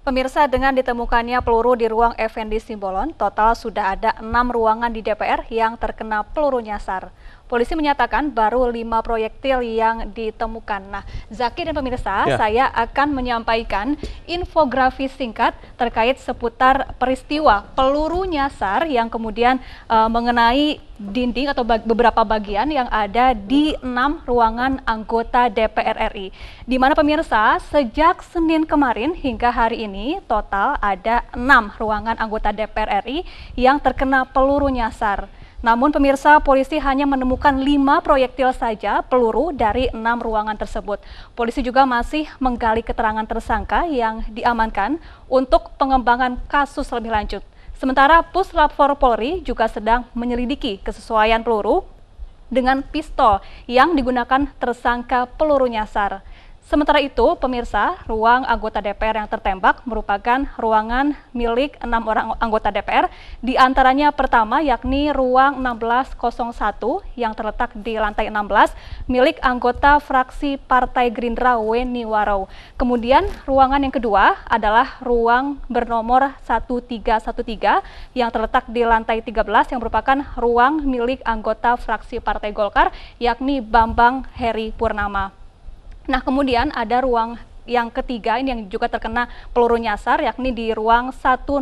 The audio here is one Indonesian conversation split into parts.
Pemirsa, dengan ditemukannya peluru di ruang Effendi Simbolon, total sudah ada enam ruangan di DPR yang terkena peluru nyasar. Polisi menyatakan baru lima proyektil yang ditemukan. Nah, Zaki dan pemirsa, ya. saya akan menyampaikan infografis singkat terkait seputar peristiwa peluru nyasar yang kemudian uh, mengenai dinding atau bag beberapa bagian yang ada di enam ruangan anggota DPR RI. Di mana pemirsa, sejak Senin kemarin hingga hari ini total ada enam ruangan anggota DPR RI yang terkena peluru nyasar. Namun pemirsa, polisi hanya menemukan lima proyektil saja peluru dari enam ruangan tersebut. Polisi juga masih menggali keterangan tersangka yang diamankan untuk pengembangan kasus lebih lanjut. Sementara Puslap for Polri juga sedang menyelidiki kesesuaian peluru dengan pistol yang digunakan tersangka peluru nyasar. Sementara itu, pemirsa, ruang anggota DPR yang tertembak merupakan ruangan milik enam orang anggota DPR, di antaranya pertama yakni ruang 1601 yang terletak di lantai 16 milik anggota fraksi Partai Gerindra Weni Warau. Kemudian ruangan yang kedua adalah ruang bernomor 1313 yang terletak di lantai 13 yang merupakan ruang milik anggota fraksi Partai Golkar yakni Bambang Heri Purnama. Nah, kemudian ada ruang yang ketiga ini yang juga terkena peluru nyasar yakni di ruang 1008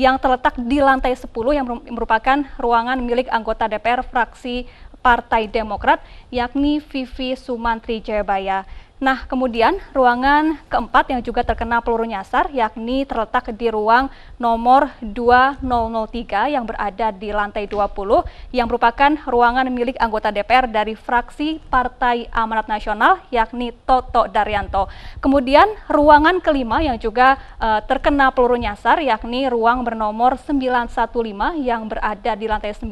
yang terletak di lantai 10 yang merupakan ruangan milik anggota DPR fraksi Partai Demokrat yakni Vivi Sumantri Jayabaya. Nah, kemudian ruangan keempat yang juga terkena peluru nyasar yakni terletak di ruang nomor 2003 yang berada di lantai 20 yang merupakan ruangan milik anggota DPR dari fraksi Partai Amanat Nasional yakni Toto Daryanto. Kemudian ruangan kelima yang juga uh, terkena peluru nyasar yakni ruang bernomor 915 yang berada di lantai 9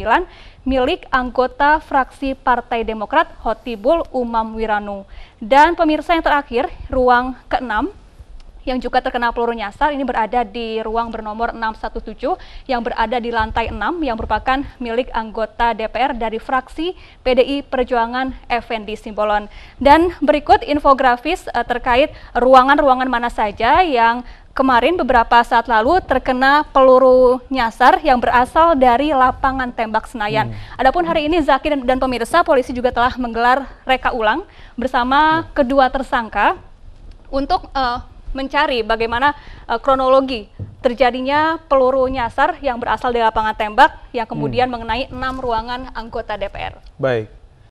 milik anggota fraksi Partai Demokrat Hotibul Umam Wiranu. Dan pemirsa yang terakhir, ruang ke-6 yang juga terkena peluru nyasar ini berada di ruang bernomor 617 yang berada di lantai 6 yang merupakan milik anggota DPR dari fraksi PDI Perjuangan FND Simbolon. Dan berikut infografis eh, terkait ruangan-ruangan mana saja yang kemarin beberapa saat lalu terkena peluru nyasar yang berasal dari lapangan tembak Senayan. Hmm. Adapun hari ini Zaki dan, dan pemirsa polisi juga telah menggelar reka ulang bersama hmm. kedua tersangka untuk uh, mencari bagaimana uh, kronologi terjadinya peluru nyasar yang berasal dari lapangan tembak yang kemudian hmm. mengenai enam ruangan anggota DPR. Baik.